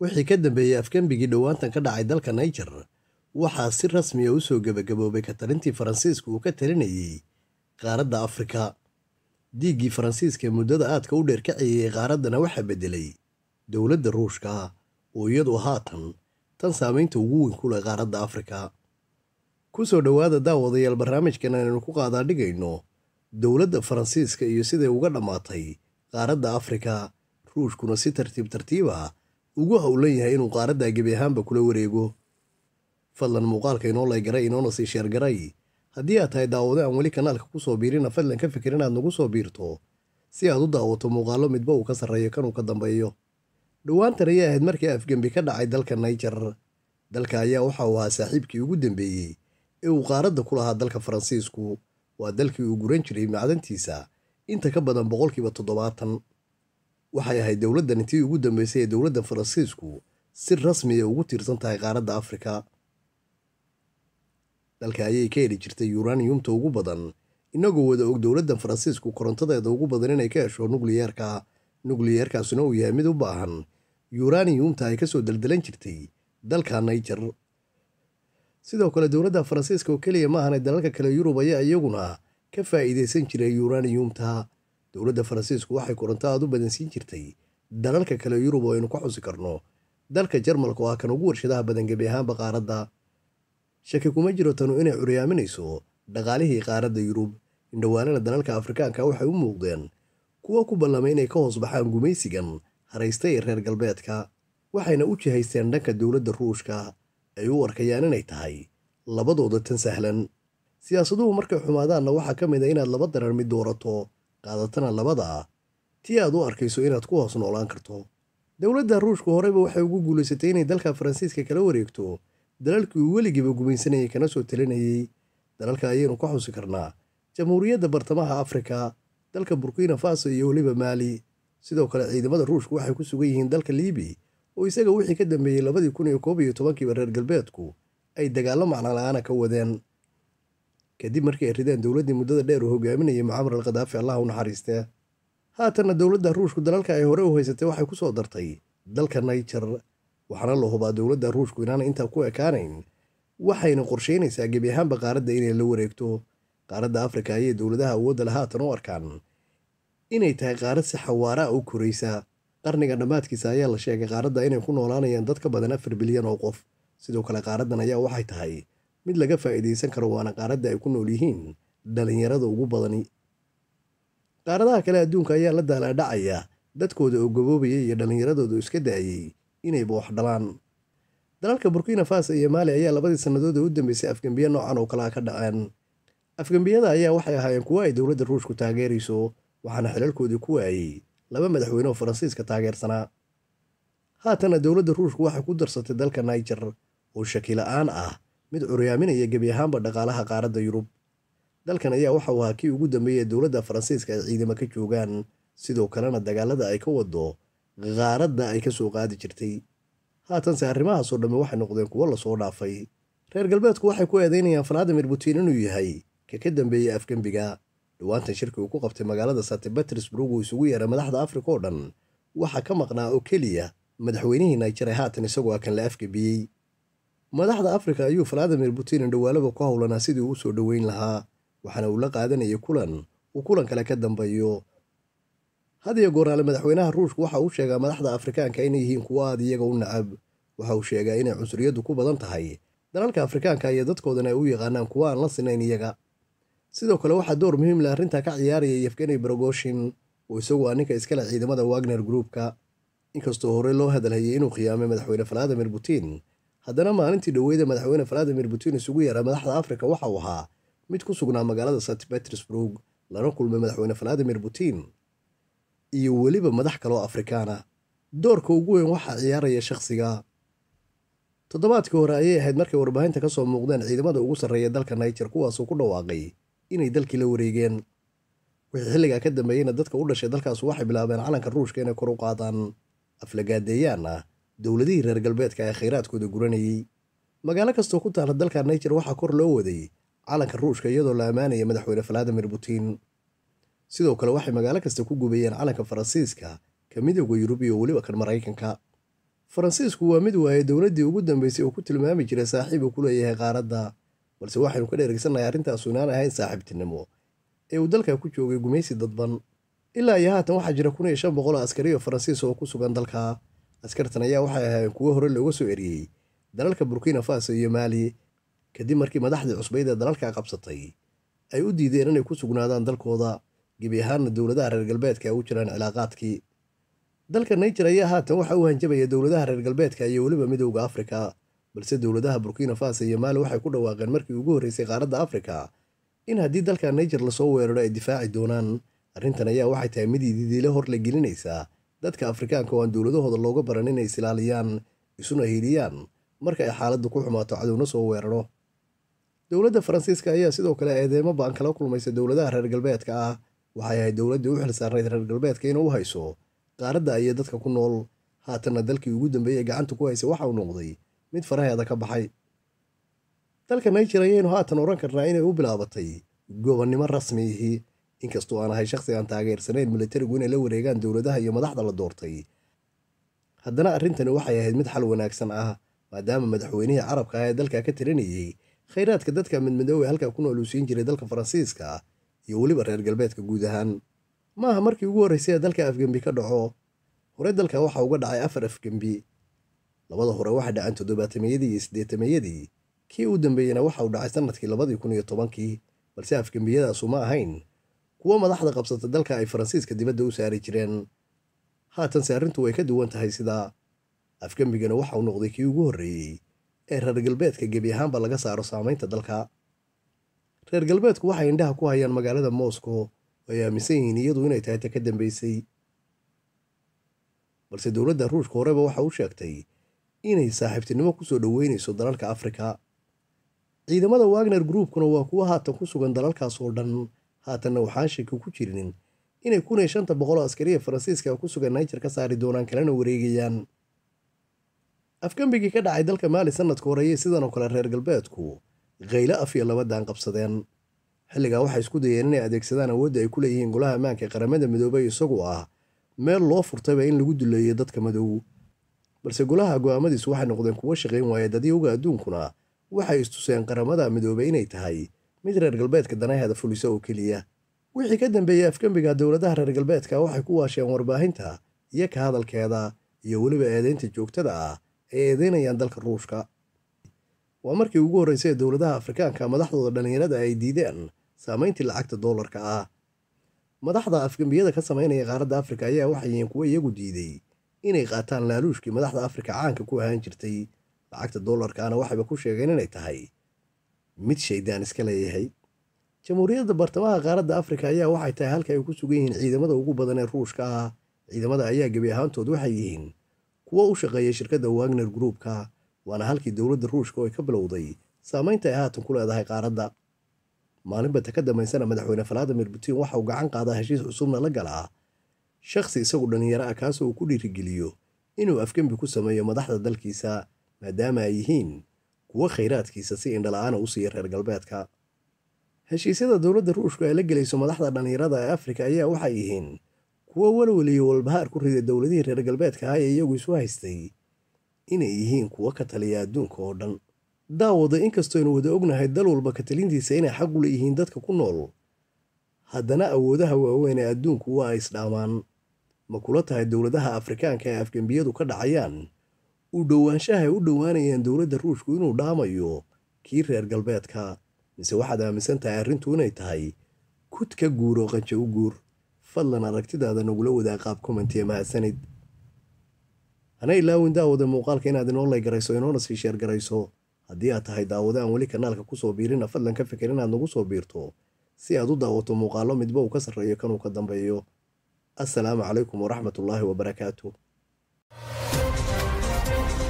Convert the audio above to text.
wixii ka dambeeyey afgembigii dhowaantan ka dhacay dalka niger waxaa si rasmiya ah u soo gebagaboobay ka talintii faransiiska uu ka talinayey qaaradda afrika diiggii faransiiska muddada aadka u dheer ka ciyeeyey qaaraddana waxaa beddelay dowladda ruushka oo iyadu haatan tan saamaynta ugu weyn ku leh qaaradda afrika ku soo dhowaada daawadayaal barnaamijkan aynu ku qaadaa dhigayno dowladda faransiiska iyo siday uga dhammaatay qaaradda afrika ruushkuna si tartiib tartiib ah ugu howlan yahay inuu qaaraddaa gebi ahaanba kula wareego fadlan muuqaalka inoo laygaray inoona sii sheergaray haddii aad tahay daawado aan weli kanaalka ku soo biirina fadlan ka fikir inaad nagu soo biirto si aad u daawato muuqaallo midba uu ka sarreeyo kanuu ka dambeeyo dhowaantan ayay ahayd markii afgembi ka dhacay dalka naijer dalka ayaa waxa uu ahaa saaxiibkii ugu dambeeyey ee uu qaaradda ku lahaa dalka faransiisku waa dalkii uu guran jiray macdantiisa inta ka badan boqolkiiba toddobaatan waxay ahayd dowladdan tii ugu dambeysay ee dowladda faransiisku si rasmiya ah ugu tiirsan tahay qaaradda afrika dalka ayay ka heli jirtay yuraniyumta ugu badan inagoo wada og dowladda faransiisku korontadeeda ugu badan inay ka hesho nugliyeerka nugliyeerkaasuna uu yahay mid u baahan yuraniyumta ay kasoo daldalan jirtay dalka naijer sidoo kale dowladda faransiiska oo keliya ma maahane dalalka kale yurub ayaa iyaguna ka faa'iidaysan jiray yuraniyumta dowladda faransiisku waxay koronto aad u badansiin jirtay dalalka kale yurub oo aynu ka xusi karno dalka jarmalka oo ah kan ugu warshadaha badan gebi ahaanba qaaradda shaki kuma jiro tanu inay curyaaminayso dhaqaalihii qaaradda yurub indhawaanada dalalka afrikaanka waxay u muuqdeen kuwo ku ballamay inay ka hoos baxaan gumaysigan haraysta ee reer galbeedka waxayna u jihaysteen dhanka dowladda ruushka ay u arkayaan inay tahay labadooda tan sahlan siyaasaduhu markay xumaadaanna waxaa ka mid a ah inaad laba darar mid doorato qaadatana labada ah tii aad u arkayso inaad ku hoos noolaan karto dowladda ruushku horeyba waxay ugu guulaysatay inay dalka faransiiska kala wareegto dalalkii uu weligiiba gumaysanayay kana soo talinayey dalalka ayaynu ka xusi karnaa jamhuuriyadda bartamaha afrika dalka burkina faso iyo weliba maali sidoo kale ciidamada ruushku waxay ku sugan yihiin dalka liibi oo isaga wixii ka dambeeyey labadii kun iyo koob iyo tobankiiba reer galbeedku ay dagaallo macnola'aana ka wadeen kadib markii ay rideen dowladdii muddada dheer u hogaaminayay mucamar al khadaafi allah u naxariistee haatanna dowladda ruushku dalalka ay hore u haysatay waxay ku soo dartay dalka nayjar waxaana la hubaa dowladda ruushku inaanay intaa ku ekaanayn waxayna qorsheynaysaa gebi ahaanba qaaradda inay la wareegto qaaradda afrika ayay dowladaha awoodda la haatan u arkaan inay tahay qaarad si xawaaraa u koraysa qarniga dhammaadkiisa ayaa la sheegay qaaradda inay ku noolaanayaan dad ka badan afar bilyan oo qof sidoo kale qaaraddan ayaa waxay tahay mid laga faa'iidaysan karo waana qaaradda ay ku nool yihiin dhalinyarada ugu badani qaaradaha kale adduunka ayaa la daalaa dhacaya dadkooda oo gaboobaya iyo dhallinyaradooda iska da'ayay inay boox dhalaan dalalka burkina faso iyo maali ayaa labadii sannadood ee u dambeysay afgembiye noocan oo kalea ah ka dhaceen afgembiyada ayaa waxay ahaayeen kuwo ay dowladda ruushku taageerayso waxaana xilalkoodii ku waayey laba madaxweyne oo faransiiska taageersanaa haatana dowladda ruushku waxay ku darsatay dalka naijer oo shaki la-aan ah mid curyaaminaya gebi ahaanba dhaqaalaha qaaradda yurub dalkan ayaa waxa uu ahaa kii ugu dambeeyey dowladda faransiiska ay ciidamo ka joogaan sidoo kalena dagaalada ay ka wado qaaradda ay ka soo qaadi jirtay haatanse arrimahaasoo dhamme waxay noqdeen kuwo lasoo dhaafay reer galbeedku waxay ku eedeynayaan valadimir putin inuu yahay ka ka dambeeyey afgembiga dhawaantan shirki uu ku qabtay magaalada sant betersburg uu isugu yeeray madaxda afrika oo dhan waxaa ka maqnaa oo keliya madaxweynihii nijer ee haatan isagoo akan la afgebiyey madaxda afrika ayuu valadimir putin dhawaalaba ku howlanaa sidii uu soo dhoweyn lahaa waxaana uu la qaadanayay kulan uu kulan kale ka dambeeyo hadiyo gooraale madaxweynaha ruushku waxa uu sheegaa madaxda afrikaanka inay yihiin kuwo aad iyaga u nacab waxa uu sheegaa inay cunsuriyaddu ku badan tahay dalalka afrikaanka iyo dadkoodana ay u yaqaanaan kuwo aan la sinayn iyaga sidoo kale waxaa door muhiim leh arrintaa ka ciyaaraya yefgeni brogoshin oo isagu ah ninka iskale ciidamada wagner groupka inkastoo horey loo hadalhayay inuu khiyaamay madaxweyne valadimir putin haddana maalintii dhoweyda madaxweyne valadimir putin isugu yeeray madaxda afrika waxa uu ahaa mid ku sugnaa magaalada st petersburg lana kulmay madaxweyne valadimir putin iyo weliba madax kale oo afrikaana doorka ugu weyn waxaa ciyaaraya shakhsiga toddobaadkii hore ayay ahayd markay warbaahinta ka soo muuqdeen ciidamada ugu sarreeya dalka niger kuwaasuu ku dhawaaqay inay dalkii la wareegeen wixii xilligaa ka dambeeyeyna dadka u dhashay dalkaas waxay bilaabeen calanka ruushka inay kor u qaadaan aflagaadeeyaan ah dowladihii reer galbeedka ee khayraadkooda guranayey magaalo kastoo ku taala dalka naijer waxaa kor loo waday calanka ruushka iyadoo la ammaanaya madaxweyne valadimir putin sidoo kale waxay magaalo kasta ku gubayeen calanka faransiiska ka midooda ah yurub iyo weliba kan maraykanka faransiisku waa mid waaye dowladdii ugu dambeysay uu ku tilmaami jiray saaxiib uu ku leeyahay qaaradda balse waxaynu ka dheergsannahay arrintaasu inaan ahayn saaxiibtinimo ee uu dalka ku joogay gumaysi dadban ilaa iyo haatan waxaa jira kun iyo shan boqol oo askariyo faransiis oo ku sugan dalka askartan ayaa waxay ahaayeen kuwo hore looga soo eriyey dalalka burkina faso iyo maali kadib markii madaxdii cusbayd ee dalalka qabsatay ay u diideen inay ku sugnaadaan dalkooda gebi ahaanna dowladaha reer galbeedka ay u jiraan cilaaqaadkii dalka niger ayaa haatan waxa u hanjabaya dowladaha reer galbeedka iyo weliba midowda afrika balse dowladaha burkina faso iyo maali waxay ku dhawaaqeen markii ugu horreysay qaaradda afrika in haddii dalka niger lasoo weeraro ay difaaci doonaan arrintan ayaa waxay tahay mid ididiilo hor la gelinaysaa dadka afrikaanka oo aan dowladahooda looga baran inay isilaaliyaan isuna hiiliyaan marka ay xaaladdu ku xumaato cadowna soo weeraro dowladda faransiiska ayaa sidoo kale eedeemo baan kala kulmaysa dowladaha reer galbeedka ah waxay ahayd dowladdii u xil reer galbeedka inuu hayso qaaradda ayay dadka ku nool haatanna dalkii ugu dambeeyey gacanta ku haysa waxa uu noqday mid faraheeda ka baxay dalka niger ayaynu haatan oran karnaa inay u bilaabatay gobonnimo rasmi inkastoo aan ahay shakhsi aan taageersanayn milatarigu inay la wareegaan dowladaha iyo madaxda la doortay haddana arrintani waxay ahayd mid xal wanaagsan ah maadaama madaxweynihii carabka ah ee dalka ka talinayey khayraadka dadka midmidoobey halkaa ku nool uu siin jiray dalka faransiiska iyo weliba reer galbeedka guud ahaan maaha markii ugu horraysay ee dalka afgembi ka dhaco hore dalka waxaa uga dhacay afar afgembi labada hore waxay dhaceen toddobaatameyadii iyo sideetameyadii kii u dambeeyeyna waxa uu dhacay sannadkii labadii kun iyo tobankii balse afgembiyadaasu ma ahayn kuwo madaxda qabsata dalka ay faransiiska dibadda u saari jireen haatanse saarintu way ka duwan tahay sidaa afgembigana waxauu noqday kii ugu horreeyey ee reer galbeedka gebi ahaanba laga saaro saameynta dalka reer galbeedku waxay indhaha ku hayaan magaalada moscow oo ay aaminsan yihiin iyadu inay tahay ta ka dambeysay balse dowladda ruushka horeba waxa u sheegtay inay saaxiibtinimo ku soo dhoweynayso dalalka afrika ciidamada wagner gruubkuna waa kuwo haatan ku sugan dalalkaas oo dhan haatanna waxaan shaki ku jirinin inay kun iyo shanta boqol oo askariya faransiiska ku sugan niger ka saari doonaan kalena wareegayaan afgembigii ka dhacay dalka maali sanadka horeeyey sidanoo kale reer galbeedku khaylo af iyo labadan qabsadeen xilligaa waxay isku dayeen inay adeegsadaan awoodda ay ku leeyihiin golaha ammaanka ee qaramada midoobay isagoo ah meel loo furtayba in lagu duleeyo dadka madow balse golaha go-aamadiisu waxay noqdeen kuwo shaqayn waaya dadyaga adduunkuna waxay istuseen qaramada midoobay inay tahay mid reer galbeedka danaheeda fuliso oo keliya wixii ka dambeeyey afgembiga dowladaha reer galbeedka waxay ku waasheen warbaahinta iyo ka hadalkeeda iyo weliba eedeynta joogtada ah ay eedeynayaan dalka ruushka waa markii ugu horraysay dowladaha afrikaanka madaxdooda dhallinyarada ay diideen saamayntii lacagta doolarka ah madaxda afgembiyada ka samaynaya qaaradda afrika ayaa waxayeen kuwa iyagu diiday inay qaataan laaluushkii madaxda afrika caanka ku ahaan jirtay lacagta doolarkaana waxayba ku sheegeen inay tahay mid shaydaan iska leeyahay jamhuuriyadda bartamaha qaaradda afrika ayaa waxay tahay halka ay ku sugan yihiin ciidamada ugu badan ee ruushka ah ciidamada ayaa gebi ahaantood waxay yihiin kuwo u shaqeeya shirkadda wagner groupka waana halkii dowladda ruushka oo ay ka bilowday saameynta ay haatan ku leedahay qaaradda maalinbata ka dambaysana madaxweyne valadimir putin waxa uu gacan qaadaa heshiis cusubna la galaa shakhsi isagu dhallinyaro ah kaasoo uu ku dhiirigeliyo inuu afgembi ku sameeyo madaxda dalkiisa maadaama ay yihiin kuwo khayraadkiisa si indhala-aana u siiya reer galbeedka heshiisyada dowladda ruushku ay la gelayso madaxda dhallinyarada ee afrika ayaa waxay yihiin kuwo walweliyo walbahaar ku riday dowladihii reer galbeedka ah ee iyagu isu haystay inay yihiin kuwo ka taliya adduunka oo dhan daawada inkastooynu wada ognahay dal walba katalintiisa inay xaq yihiin dadka ku nool haddana awoodaha waaweyn ee adduunku waa isdhaamaan ma kula tahay dowladaha afrikaanka ee afgembiyadu ka dhacayaan u dhowaanshaha ay u dhowaanayeen dowladda ruushku inuu dhaamayo kii reer galbeedka mise waxaad aaminsan tahay arrintu inay tahay kudka ka guur oo qanjo u guur fadlan aragtidaada nagula wadaa qaab komentiye mahadsanid hana ilaawin daawada muuqaalka inaad inoo garayso inoona sii sheer garayso haddii aad tahay daawada aan weli kanaalka ku soo biirina fadlan ka fikir inaad nagu soo biirto si aad u daawato muuqaallo midba uu ka sarreeyo kanuu ka dambeeyo assalaamu calaykum waraxmatullaahi wabarakaatu Thank you.